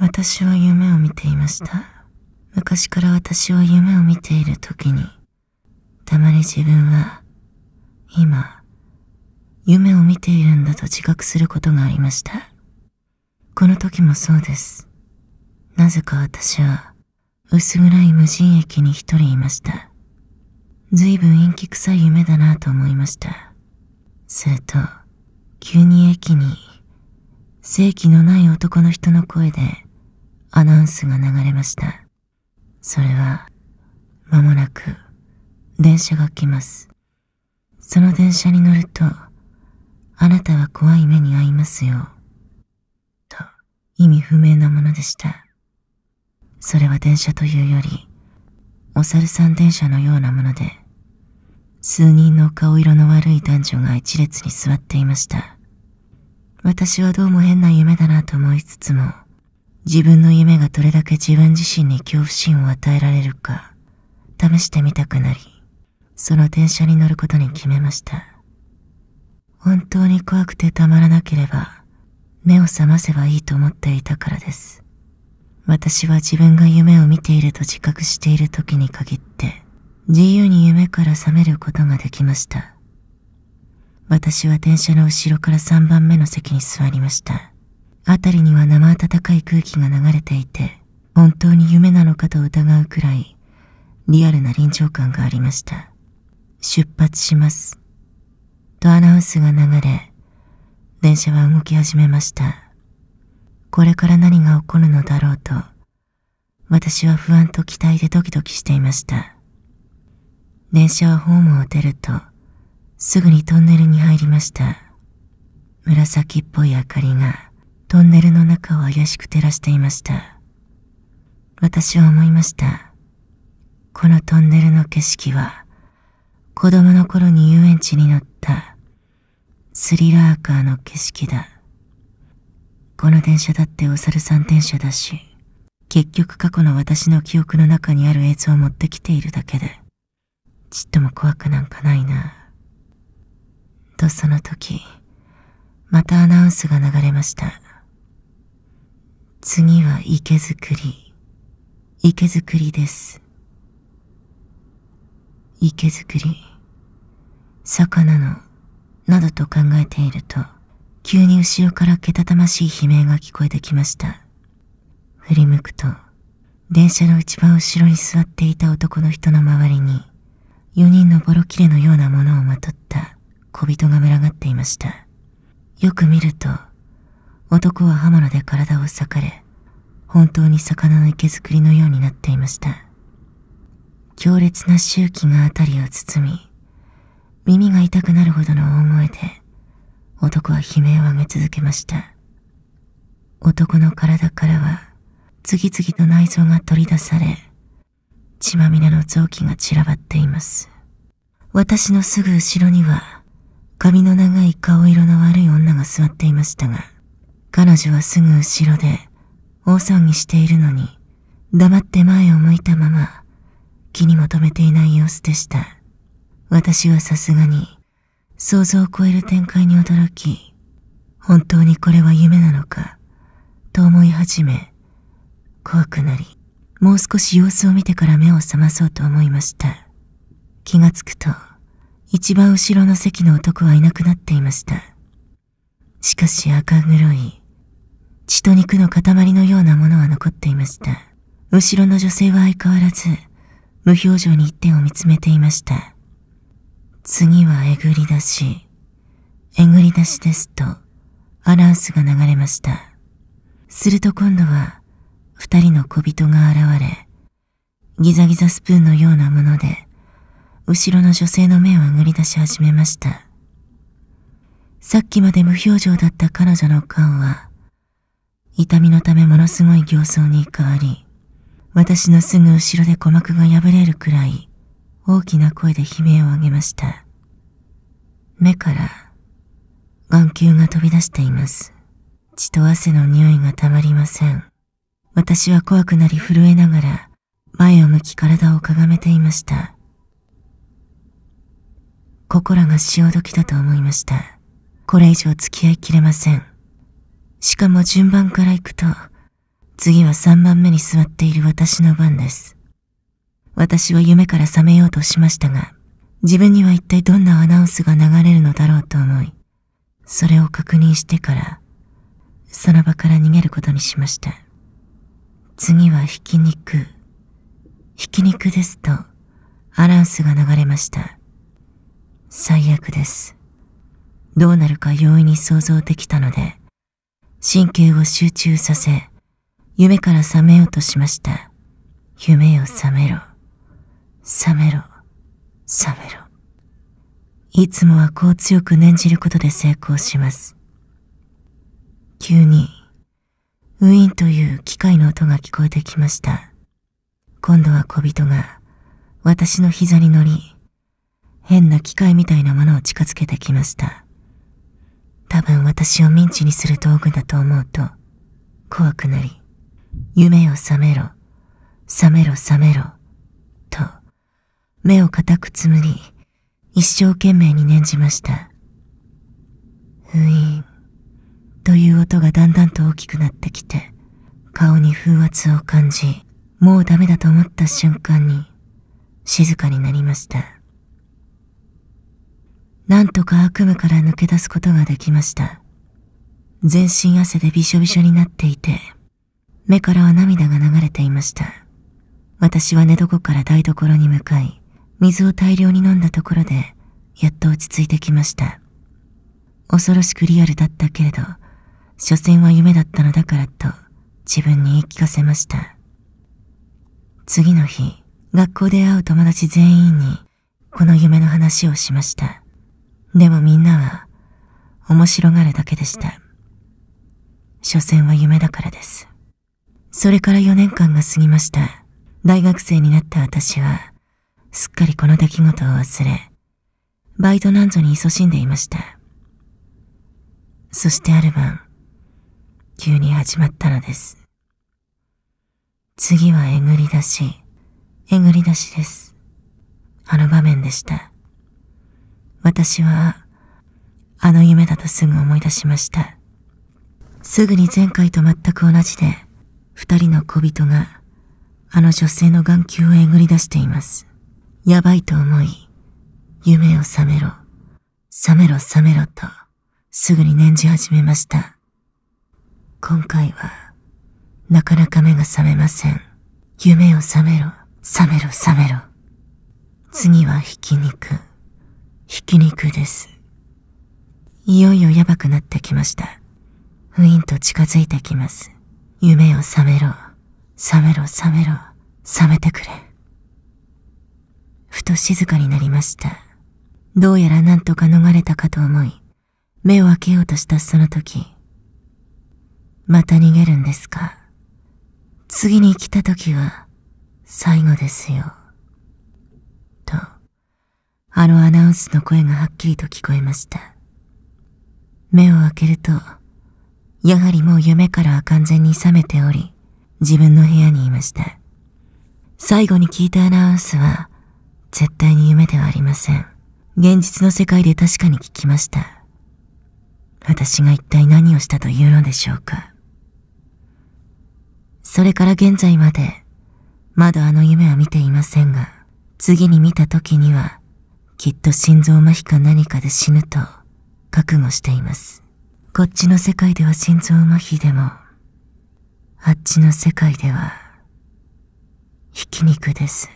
私は夢を見ていました。昔から私は夢を見ている時に、たまに自分は、今、夢を見ているんだと自覚することがありました。この時もそうです。なぜか私は、薄暗い無人駅に一人いました。ずいぶん陰気臭い夢だなと思いました。すると、急に駅に、正気のない男の人の声で、アナウンスが流れました。それは、まもなく、電車が来ます。その電車に乗ると、あなたは怖い目に遭いますよ。と、意味不明なものでした。それは電車というより、お猿さん電車のようなもので、数人の顔色の悪い男女が一列に座っていました。私はどうも変な夢だなと思いつつも、自分の夢がどれだけ自分自身に恐怖心を与えられるか試してみたくなりその電車に乗ることに決めました本当に怖くてたまらなければ目を覚ませばいいと思っていたからです私は自分が夢を見ていると自覚している時に限って自由に夢から覚めることができました私は電車の後ろから3番目の席に座りました辺りには生暖かい空気が流れていて本当に夢なのかと疑うくらいリアルな臨場感がありました出発しますとアナウンスが流れ電車は動き始めましたこれから何が起こるのだろうと私は不安と期待でドキドキしていました電車はホームを出るとすぐにトンネルに入りました紫っぽい明かりがトンネルの中を怪しく照らしていました私は思いましたこのトンネルの景色は子供の頃に遊園地に乗ったスリラーカーの景色だこの電車だってお猿さん電車だし結局過去の私の記憶の中にある映像を持ってきているだけでちっとも怖くなんかないなとその時またアナウンスが流れました次は池作り池作りです池作り魚のなどと考えていると急に後ろからけたたましい悲鳴が聞こえてきました振り向くと電車の一番後ろに座っていた男の人の周りに4人のボロ切れのようなものをまとった小人が群がっていましたよく見ると男は刃物で体を裂かれ本当に魚の池づくりのようになっていました強烈な周期が辺りを包み耳が痛くなるほどの大声で男は悲鳴を上げ続けました男の体からは次々と内臓が取り出され血まみれの臓器が散らばっています私のすぐ後ろには髪の長い顔色の悪い女が座っていましたが彼女はすぐ後ろで大騒ぎしているのに黙って前を向いたまま気にも留めていない様子でした私はさすがに想像を超える展開に驚き本当にこれは夢なのかと思い始め怖くなりもう少し様子を見てから目を覚まそうと思いました気がつくと一番後ろの席の男はいなくなっていましたしかし赤黒い血と肉の塊のようなものは残っていました後ろの女性は相変わらず無表情に一点を見つめていました次はえぐり出しえぐり出しですとアナウンスが流れましたすると今度は2人の小人が現れギザギザスプーンのようなもので後ろの女性の目をあぐり出し始めましたさっきまで無表情だった彼女の顔は痛みのためものすごい形相に変わり、私のすぐ後ろで鼓膜が破れるくらい大きな声で悲鳴を上げました。目から眼球が飛び出しています。血と汗の匂いがたまりません。私は怖くなり震えながら前を向き体をかがめていました。心が潮時だと思いました。これ以上付き合いきれません。しかも順番から行くと、次は3番目に座っている私の番です。私は夢から覚めようとしましたが、自分には一体どんなアナウンスが流れるのだろうと思い、それを確認してから、その場から逃げることにしました。次はひき肉。ひき肉ですと、アナウンスが流れました。最悪です。どうなるか容易に想像できたので、神経を集中させ、夢から覚めようとしました。夢を覚めろ。覚めろ。覚めろ。いつもはこう強く念じることで成功します。急に、ウィーンという機械の音が聞こえてきました。今度は小人が私の膝に乗り、変な機械みたいなものを近づけてきました。多分私をミンチにする道具だと思うと怖くなり夢を覚めろ覚めろ覚めろと目を固くつむり一生懸命に念じました封印という音がだんだんと大きくなってきて顔に風圧を感じもうダメだと思った瞬間に静かになりましたなんとか悪夢から抜け出すことができました。全身汗でびしょびしょになっていて、目からは涙が流れていました。私は寝床から台所に向かい、水を大量に飲んだところで、やっと落ち着いてきました。恐ろしくリアルだったけれど、所詮は夢だったのだからと、自分に言い聞かせました。次の日、学校で会う友達全員に、この夢の話をしました。でもみんなは面白がるだけでした。所詮は夢だからです。それから4年間が過ぎました。大学生になった私は、すっかりこの出来事を忘れ、バイトなんぞに勤しんでいました。そしてある晩、急に始まったのです。次はえぐり出し、えぐり出しです。あの場面でした。私は、あの夢だとすぐ思い出しました。すぐに前回と全く同じで、二人の小人が、あの女性の眼球をえぐり出しています。やばいと思い、夢を覚めろ、覚めろ覚めろと、すぐに念じ始めました。今回は、なかなか目が覚めません。夢を覚めろ、覚めろ覚めろ。次はひき肉。ひき肉です。いよいよやばくなってきました。ウィンと近づいてきます。夢を覚めろ。覚めろ覚めろ。覚めてくれ。ふと静かになりました。どうやら何とか逃れたかと思い、目を開けようとしたその時、また逃げるんですか次に来た時は最後ですよ。あのアナウンスの声がはっきりと聞こえました。目を開けると、やはりもう夢からは完全に覚めており、自分の部屋にいました。最後に聞いたアナウンスは、絶対に夢ではありません。現実の世界で確かに聞きました。私が一体何をしたというのでしょうか。それから現在まで、まだあの夢は見ていませんが、次に見た時には、きっと心臓麻痺か何かで死ぬと覚悟していますこっちの世界では心臓麻痺でもあっちの世界ではひき肉です